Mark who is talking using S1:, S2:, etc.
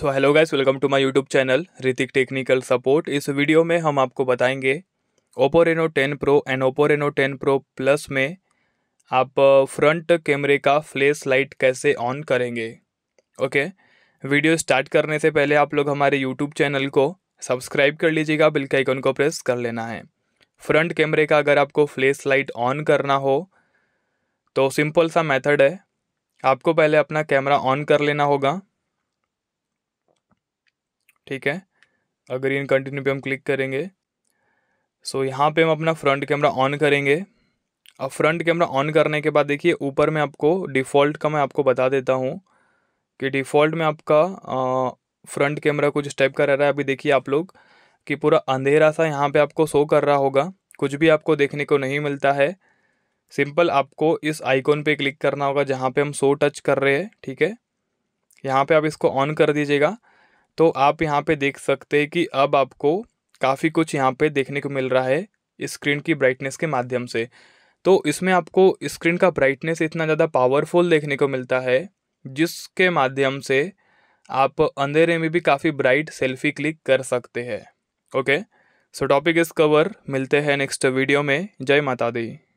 S1: so hello guys welcome to my YouTube channel Ritik technical support इस video में हम आपको बताएंगे Oppo Reno ten pro and Oppo Reno ten pro plus में आप फ्रंट कैमरे का फ्लैश लाइट कैसे ऑन करेंगे ओके वीडियो स्टार्ट करने से पहले आप लोग हमारे यूट्यूब चैनल को सब्सक्राइब कर लीजिएगा बिल के आइकन को प्रेस कर लेना है फ्रंट कैमरे का अगर आपको फ्लैश लाइट ऑन करना हो तो सिंपल सा मेथड है आपको पहले अपना कैमरा ऑन कर लेना होगा ठीक है अगर इन कंटिन्यू पे हम क्लिक करेंगे सो so, यहाँ पे हम अपना फ्रंट कैमरा ऑन करेंगे अब फ्रंट कैमरा ऑन करने के बाद देखिए ऊपर में आपको डिफ़ॉल्ट का मैं आपको बता देता हूँ कि डिफ़ॉल्ट में आपका फ्रंट कैमरा कुछ स्टेप का रहा है अभी देखिए आप लोग कि पूरा अंधेरा सा यहाँ पे आपको शो कर रहा होगा कुछ भी आपको देखने को नहीं मिलता है सिंपल आपको इस आइकॉन पे क्लिक करना होगा जहाँ पे हम शो टच कर रहे हैं ठीक है यहाँ पे आप इसको ऑन कर दीजिएगा तो आप यहाँ पे देख सकते हैं कि अब आपको काफ़ी कुछ यहाँ पे देखने को मिल रहा है स्क्रीन की ब्राइटनेस के माध्यम से तो इसमें आपको स्क्रीन का ब्राइटनेस इतना ज़्यादा पावरफुल देखने को मिलता है जिसके माध्यम से आप अंधेरे में भी काफ़ी ब्राइट सेल्फी क्लिक कर सकते हैं ओके सो टॉपिक इस कवर मिलते हैं नेक्स्ट वीडियो में जय माता दी